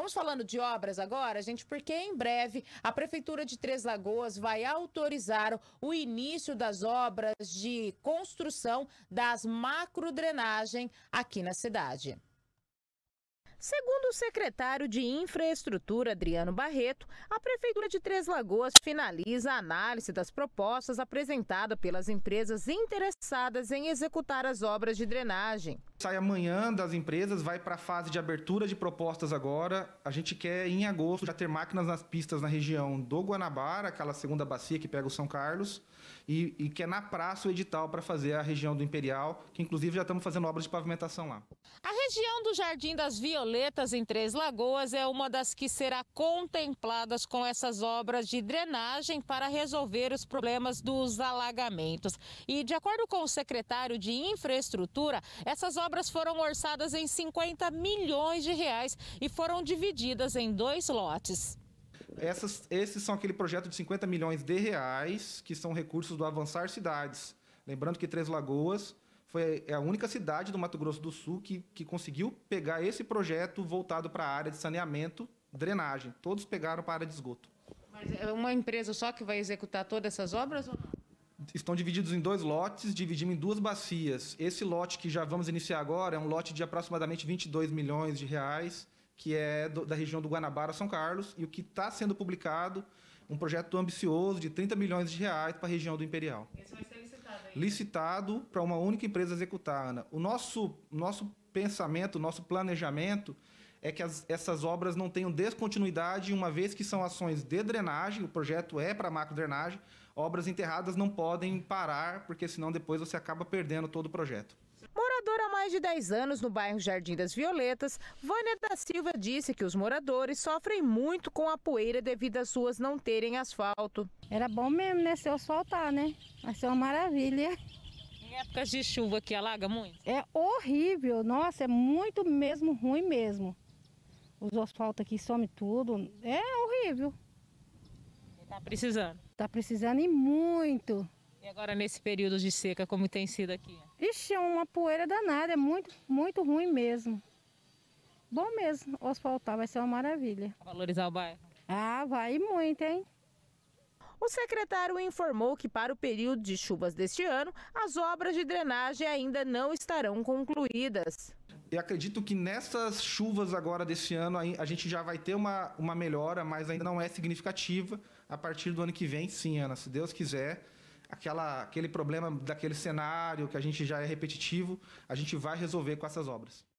Vamos falando de obras agora, gente, porque em breve a Prefeitura de Três Lagoas vai autorizar o início das obras de construção das macrodrenagem aqui na cidade. Segundo o secretário de Infraestrutura, Adriano Barreto, a Prefeitura de Três Lagoas finaliza a análise das propostas apresentadas pelas empresas interessadas em executar as obras de drenagem. Sai amanhã das empresas, vai para a fase de abertura de propostas agora. A gente quer, em agosto, já ter máquinas nas pistas na região do Guanabara, aquela segunda bacia que pega o São Carlos, e, e quer é na praça o edital para fazer a região do Imperial, que inclusive já estamos fazendo obras de pavimentação lá. A região do Jardim das Violetas Paletas, em Três Lagoas, é uma das que será contempladas com essas obras de drenagem para resolver os problemas dos alagamentos. E, de acordo com o secretário de Infraestrutura, essas obras foram orçadas em 50 milhões de reais e foram divididas em dois lotes. Essas, esses são aquele projeto de 50 milhões de reais, que são recursos do Avançar Cidades. Lembrando que Três Lagoas foi é a única cidade do Mato Grosso do Sul que, que conseguiu pegar esse projeto voltado para a área de saneamento, drenagem. Todos pegaram para a área de esgoto. Mas é uma empresa só que vai executar todas essas obras ou não? Estão divididos em dois lotes, dividimos em duas bacias. Esse lote que já vamos iniciar agora é um lote de aproximadamente 22 milhões de reais, que é do, da região do Guanabara, São Carlos, e o que está sendo publicado, um projeto ambicioso de 30 milhões de reais para a região do Imperial. Esse vai licitado para uma única empresa executar, Ana. O nosso, nosso pensamento, nosso planejamento é que as, essas obras não tenham descontinuidade, uma vez que são ações de drenagem, o projeto é para macro drenagem, obras enterradas não podem parar, porque senão depois você acaba perdendo todo o projeto. Moradora há mais de 10 anos no bairro Jardim das Violetas, Vânia da Silva disse que os moradores sofrem muito com a poeira devido às ruas não terem asfalto. Era bom mesmo, né? Se eu asfaltar, né? Vai ser uma maravilha. Em épocas de chuva aqui alaga muito? É horrível, nossa, é muito mesmo ruim mesmo. Os asfaltos aqui some tudo, é horrível. Tá precisando? Tá precisando e muito. E agora nesse período de seca, como tem sido aqui? Ixi, é uma poeira danada, é muito, muito ruim mesmo. Bom mesmo, asfaltar vai ser uma maravilha. Valorizar o bairro? Ah, vai muito, hein? O secretário informou que para o período de chuvas deste ano, as obras de drenagem ainda não estarão concluídas. Eu acredito que nessas chuvas agora desse ano a gente já vai ter uma, uma melhora, mas ainda não é significativa. A partir do ano que vem, sim, Ana, se Deus quiser, aquela, aquele problema daquele cenário que a gente já é repetitivo, a gente vai resolver com essas obras.